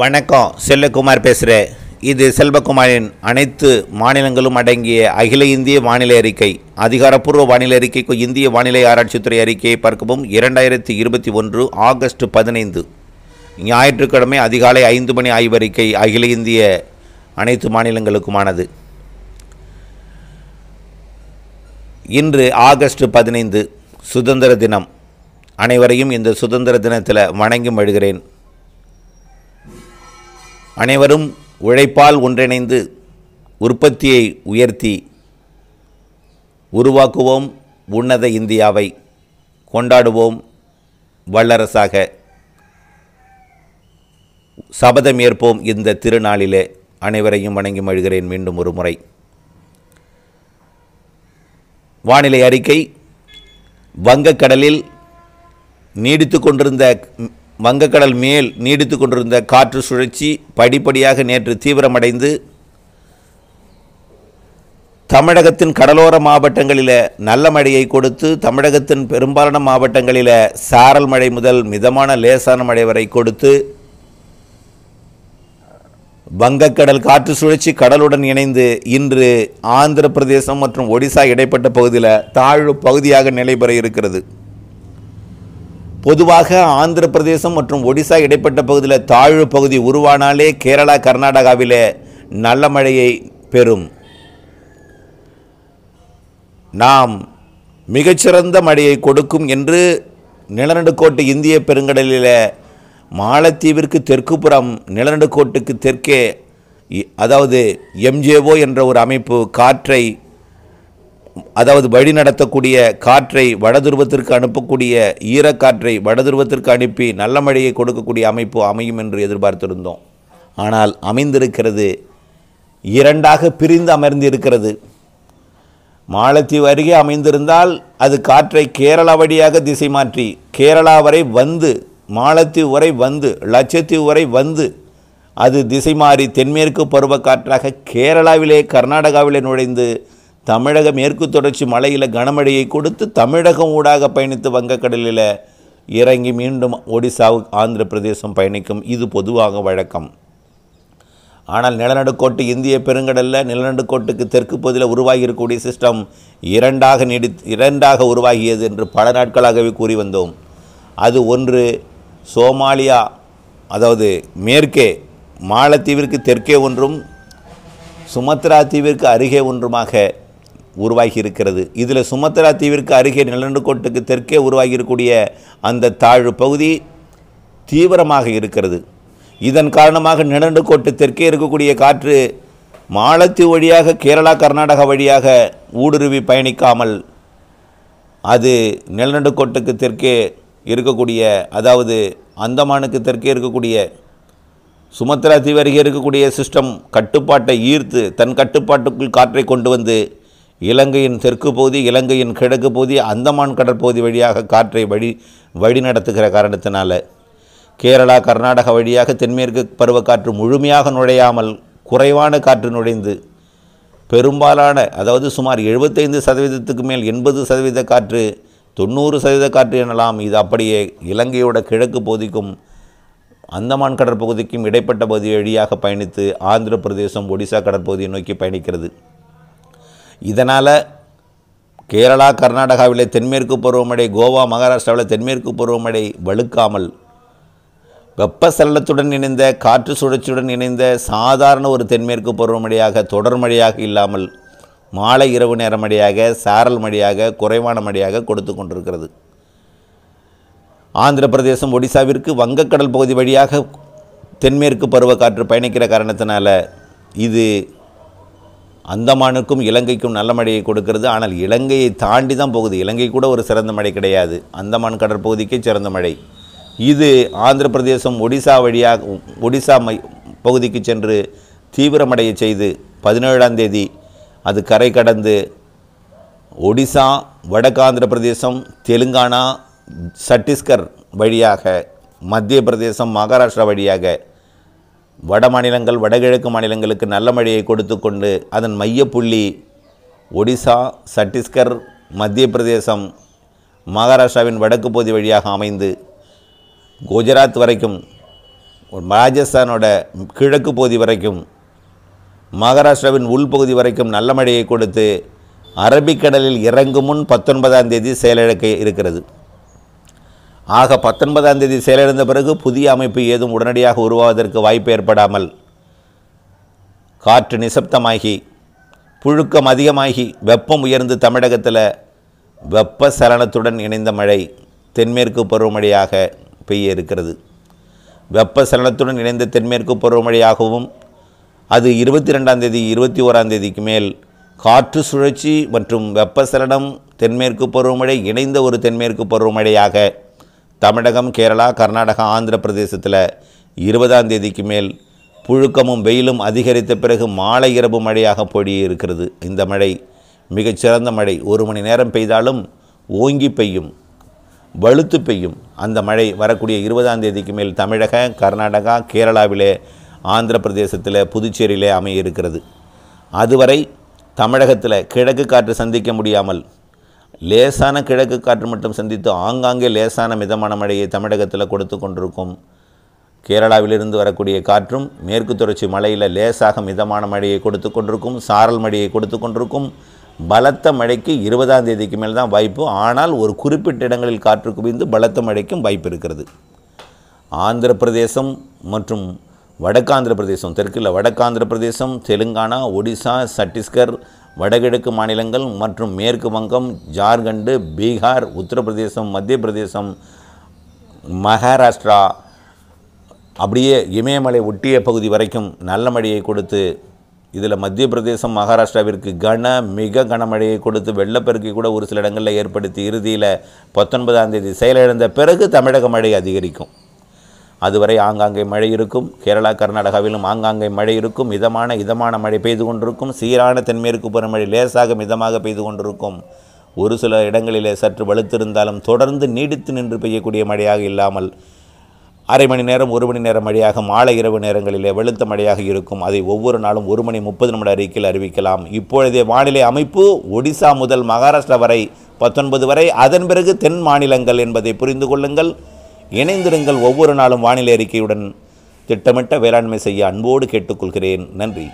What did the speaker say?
வணக்கம் செல்லகுமார் பேசுகிறேன் இது செல்வகுமாரின் அனைத்து மாநிலங்களும் அடங்கிய அகில இந்திய வானிலை அறிக்கை அதிகாரப்பூர்வ வானிலை அறிக்கைக்கு இந்திய வானிலை ஆராய்ச்சித்துறை அறிக்கையை பார்க்கவும் இரண்டாயிரத்தி இருபத்தி ஒன்று ஆகஸ்ட் பதினைந்து ஞாயிற்றுக்கிழமை அதிகாலை ஐந்து மணி ஆய்வறிக்கை அகில இந்திய அனைத்து மாநிலங்களுக்குமானது இன்று ஆகஸ்ட் பதினைந்து சுதந்திர தினம் அனைவரையும் இந்த சுதந்திர தினத்தில் வணங்கி மழுகிறேன் அனைவரும் உழைப்பால் ஒன்றிணைந்து உற்பத்தியை உயர்த்தி உருவாக்குவோம் உன்னத இந்தியாவை கொண்டாடுவோம் வல்லரசாக சபதம் ஏற்போம் இந்த திருநாளிலே அனைவரையும் வணங்கி மழுகிறேன் மீண்டும் ஒரு முறை வானிலை அறிக்கை வங்கக்கடலில் நீடித்து கொண்டிருந்த வங்கக்கடல் மேல் நீடித்து கொண்டிருந்த காற்று சுழற்சி படிப்படியாக நேற்று தீவிரமடைந்து தமிழகத்தின் கடலோர மாவட்டங்களில் நல்ல மழையை கொடுத்து தமிழகத்தின் பெரும்பாலான மாவட்டங்களில் சாரல் மழை முதல் மிதமான லேசான மழை வரை கொடுத்து வங்கக்கடல் காற்று சுழற்சி கடலுடன் இணைந்து இன்று ஆந்திர பிரதேசம் மற்றும் ஒடிசா இடைப்பட்ட பகுதியில் தாழ்வு பகுதியாக நிலை பெற இருக்கிறது பொதுவாக ஆந்திர பிரதேசம் மற்றும் ஒடிசா இடைப்பட்ட பகுதியில் தாழ்வு பகுதி உருவானாலே கேரளா கர்நாடகாவில் நல்ல மழையை பெறும் நாம் மிகச்சிறந்த மழையை கொடுக்கும் என்று நிலநடுக்கோட்டு இந்திய பெருங்கடலில் மாலத்தீவிற்கு தெற்குப்புறம் நிலநடுக்கோட்டுக்கு தெற்கே அதாவது எம்ஜேஓ என்ற ஒரு அமைப்பு காற்றை அதாவது வழி நடத்தக்கூடிய காற்றை வடதுருவத்திற்கு அனுப்பக்கூடிய ஈரக்காற்றை வடதுருவத்திற்கு அனுப்பி நல்ல மழையை கொடுக்கக்கூடிய அமைப்பு அமையும் என்று எதிர்பார்த்திருந்தோம் ஆனால் அமைந்திருக்கிறது இரண்டாக பிரிந்து அமர்ந்து இருக்கிறது மாலத்தீவு அருகே அமைந்திருந்தால் அது காற்றை கேரளா வழியாக திசை மாற்றி கேரளா வரை வந்து மாலத்தீவு வரை வந்து லட்சத்தீவு வரை வந்து அது திசை மாறி தென்மேற்கு பருவக்காற்றாக கேரளாவிலே கர்நாடகாவிலே நுழைந்து தமிழக மேற்கு தொடர்ச்சி மலையில் கனமழையை கொடுத்து தமிழகம் ஊடாக பயணித்து வங்கக்கடலில் இறங்கி மீண்டும் ஒடிசாவு ஆந்திர பிரதேசம் பயணிக்கும் இது பொதுவாக வழக்கம் ஆனால் நிலநடுக்கோட்டு இந்திய பெருங்கடலில் நிலநடுக்கோட்டுக்கு தெற்கு பகுதியில் உருவாகியிருக்கக்கூடிய சிஸ்டம் இரண்டாக நீடி இரண்டாக உருவாகியது என்று பல நாட்களாகவே கூறி வந்தோம் அது ஒன்று சோமாலியா அதாவது மேற்கே மாலத்தீவிற்கு தெற்கே ஒன்றும் சுமத்ரா தீவிற்கு அருகே ஒன்றுமாக உருவாகி இருக்கிறது இதில் சுமத்ரா தீவிற்கு அருகே நிலநடுக்கோட்டுக்கு தெற்கே உருவாகியிருக்கூடிய அந்த தாழ்வு பகுதி தீவிரமாக இருக்கிறது இதன் காரணமாக நிலநடுக்கோட்டு தெற்கே இருக்கக்கூடிய காற்று மாலத்தீவு வழியாக கேரளா கர்நாடகா வழியாக ஊடுருவி பயணிக்காமல் அது நிலநடுக்கோட்டுக்கு தெற்கே இருக்கக்கூடிய அதாவது அந்தமானுக்கு தெற்கே இருக்கக்கூடிய சுமத்ரா தீவு அருகே இருக்கக்கூடிய சிஸ்டம் கட்டுப்பாட்டை ஈர்த்து தன் கட்டுப்பாட்டுக்குள் காற்றை கொண்டு வந்து இலங்கையின் தெற்கு பகுதி இலங்கையின் கிழக்கு பகுதி அந்தமான் கடற்பகுதி வழியாக காற்றை வழி வழி நடத்துகிற காரணத்தினால கேரளா கர்நாடக வழியாக தென்மேற்கு பருவக்காற்று முழுமையாக நுழையாமல் குறைவான காற்று நுழைந்து பெரும்பாலான அதாவது சுமார் எழுபத்தைந்து சதவீதத்துக்கு மேல் எண்பது சதவீத காற்று தொண்ணூறு சதவீத காற்று எனலாம் இது அப்படியே இலங்கையோட கிழக்கு பகுதிக்கும் அந்தமான் கடற்பகுதிக்கும் இடைப்பட்ட பகுதி வழியாக பயணித்து ஆந்திர பிரதேசம் ஒடிசா கடற்பகுதியை நோக்கி பயணிக்கிறது இதனால் கேரளா கர்நாடகாவிலே தென்மேற்கு பருவமழை கோவா மகாராஷ்டிராவில் தென்மேற்கு பருவமழை வலுக்காமல் வெப்பசலனத்துடன் இணைந்த காற்று சுழற்சியுடன் இணைந்த சாதாரண ஒரு தென்மேற்கு பருவமழையாக தொடர் மழையாக இல்லாமல் மாலை இரவு நேர மழையாக சாரல் மழையாக குறைவான மழையாக கொடுத்து கொண்டிருக்கிறது ஆந்திர பிரதேசம் ஒடிசாவிற்கு வங்கக்கடல் பகுதி வழியாக தென்மேற்கு பருவக்காற்று பயணிக்கிற காரணத்தினால இது அந்தமானுக்கும் இலங்கைக்கும் நல்ல மழையை கொடுக்கிறது ஆனால் இலங்கையை தாண்டி தான் போகுது இலங்கை கூட ஒரு சிறந்த மழை கிடையாது அந்தமான் கடற்பகுதிக்கே சிறந்த மழை இது ஆந்திர பிரதேசம் ஒடிசா வழியாக ஒடிசா மை பகுதிக்கு சென்று தீவிரமடைய செய்து பதினேழாம் தேதி அது கரை கடந்து ஒடிசா வடக்கு ஆந்திர பிரதேசம் தெலுங்கானா சட்டீஸ்கர் வழியாக மத்திய பிரதேசம் மகாராஷ்டிரா வழியாக வட மாநிலங்கள் வடகிழக்கு மாநிலங்களுக்கு நல்ல மழையை கொடுத்து கொண்டு அதன் மையப்புள்ளி ஒடிசா சட்டீஸ்கர் மத்திய பிரதேசம் மகாராஷ்டிராவின் வடக்கு பகுதி வழியாக அமைந்து குஜராத் வரைக்கும் ராஜஸ்தானோட கிழக்கு பகுதி வரைக்கும் மகாராஷ்டிராவின் உள்பகுதி வரைக்கும் நல்ல மழையை கொடுத்து அரபிக்கடலில் இறங்கும் முன் பத்தொன்பதாம் தேதி செயலிழக்க இருக்கிறது ஆக பத்தொன்பதாம் தேதி செயலிழந்த பிறகு புதிய அமைப்பு ஏதும் உடனடியாக உருவாவதற்கு வாய்ப்பு ஏற்படாமல் காற்று நிசப்தமாகி புழுக்கம் அதிகமாகி வெப்பம் உயர்ந்து தமிழகத்தில் வெப்ப சலனத்துடன் இணைந்த மழை தென்மேற்கு பருவமழையாக பெய்ய இருக்கிறது வெப்ப சலனத்துடன் இணைந்த தென்மேற்கு பருவமழையாகவும் அது இருபத்தி ரெண்டாம் தேதி இருபத்தி ஓராம் தேதிக்கு மேல் காற்று சுழற்சி மற்றும் வெப்பசலனம் தென்மேற்கு பருவமழை இணைந்த ஒரு தென்மேற்கு பருவமழையாக தமிழகம் கேரளா கர்நாடகா ஆந்திர பிரதேசத்தில் இருபதாம் தேதிக்கு மேல் புழுக்கமும் வெயிலும் அதிகரித்த பிறகு மாலை இரவு மழையாக இருக்கிறது இந்த மழை மிகச்சிறந்த மழை ஒரு மணி நேரம் பெய்தாலும் ஓங்கி பெய்யும் வலுத்து பெய்யும் அந்த மழை வரக்கூடிய இருபதாம் தேதிக்கு மேல் தமிழக கர்நாடகா கேரளாவிலே ஆந்திர பிரதேசத்தில் புதுச்சேரியிலே அமைய இருக்கிறது அதுவரை தமிழகத்தில் கிழக்கு காற்று சந்திக்க முடியாமல் லேசான கிழக்கு காற்று மட்டும் சந்தித்து ஆங்காங்கே லேசான மிதமான மழையை தமிழகத்தில் கொடுத்து கொண்டிருக்கும் கேரளாவிலிருந்து வரக்கூடிய காற்றும் மேற்கு தொடர்ச்சி மலையில் லேசாக மிதமான மழையை கொடுத்து கொண்டிருக்கும் சாரல் மழையை கொடுத்து கொண்டிருக்கும் பலத்த மழைக்கு இருபதாம் தேதிக்கு மேல் தான் வாய்ப்பு ஆனால் ஒரு குறிப்பிட்ட இடங்களில் காற்று குவிந்து பலத்த மழைக்கும் வாய்ப்பு இருக்கிறது ஆந்திர பிரதேசம் மற்றும் வடக்காந்திர பிரதேசம் தெற்கில் வடக்காந்திர பிரதேசம் தெலுங்கானா ஒடிசா சட்டீஸ்கர் வடகிழக்கு மாநிலங்கள் மற்றும் மேற்கு வங்கம் ஜார்க்கண்டு பீகார் உத்தரப்பிரதேசம் மத்திய பிரதேசம் மகாராஷ்டிரா அப்படியே இமயமலை ஒட்டிய பகுதி வரைக்கும் நல்ல மழையை கொடுத்து இதில் மத்திய பிரதேசம் மகாராஷ்டிராவிற்கு கன மிக கனமழையை கொடுத்து வெள்ளப்பெருக்கி கூட ஒரு சில இடங்களில் ஏற்படுத்தி இறுதியில் பத்தொன்பதாம் தேதி செயலிழந்த பிறகு தமிழக மழை அதிகரிக்கும் அதுவரை ஆங்காங்கே மழை இருக்கும் கேரளா கர்நாடகாவிலும் ஆங்காங்கே மழை இருக்கும் மிதமான இதமான மழை பெய்து கொண்டிருக்கும் சீரான தென்மேற்கு மழை லேசாக மிதமாக பெய்து கொண்டிருக்கும் ஒரு சில இடங்களிலே சற்று வலுத்திருந்தாலும் தொடர்ந்து நீடித்து நின்று பெய்யக்கூடிய மழையாக இல்லாமல் அரை மணி நேரம் ஒரு மணி நேரம் மழையாக மாலை இரவு நேரங்களிலே வெளுத்த மழையாக இருக்கும் அதை ஒவ்வொரு நாளும் ஒரு மணி முப்பது நிமிட அறிக்கையில் அறிவிக்கலாம் இப்பொழுதைய வானிலை அமைப்பு ஒடிசா முதல் மகாராஷ்டிரா வரை பத்தொன்பது வரை அதன் பிறகு தென் மாநிலங்கள் என்பதை புரிந்து கொள்ளுங்கள் இணைந்திருங்கள் ஒவ்வொரு நாளும் வானிலை அறிக்கையுடன் திட்டமிட்ட வேளாண்மை செய்ய அன்போடு கேட்டுக்கொள்கிறேன் நன்றி